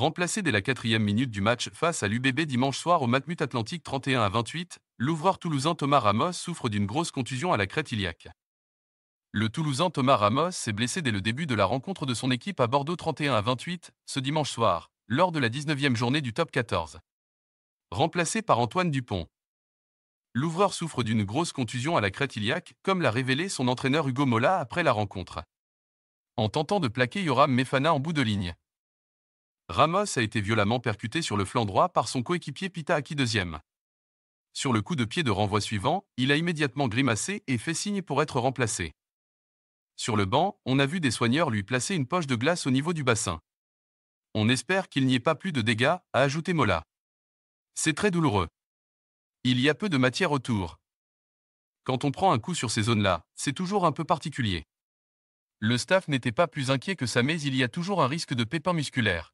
Remplacé dès la quatrième minute du match face à l'UBB dimanche soir au Matmut Atlantique 31 à 28, l'ouvreur toulousain Thomas Ramos souffre d'une grosse contusion à la crête iliaque. Le Toulousain Thomas Ramos s'est blessé dès le début de la rencontre de son équipe à Bordeaux 31 à 28, ce dimanche soir, lors de la 19e journée du top 14. Remplacé par Antoine Dupont. L'ouvreur souffre d'une grosse contusion à la crête iliaque, comme l'a révélé son entraîneur Hugo Mola après la rencontre. En tentant de plaquer Yoram Mefana en bout de ligne. Ramos a été violemment percuté sur le flanc droit par son coéquipier qui deuxième. Sur le coup de pied de renvoi suivant, il a immédiatement grimacé et fait signe pour être remplacé. Sur le banc, on a vu des soigneurs lui placer une poche de glace au niveau du bassin. On espère qu'il n'y ait pas plus de dégâts, a ajouté Mola. C'est très douloureux. Il y a peu de matière autour. Quand on prend un coup sur ces zones-là, c'est toujours un peu particulier. Le staff n'était pas plus inquiet que ça mais il y a toujours un risque de pépin musculaire.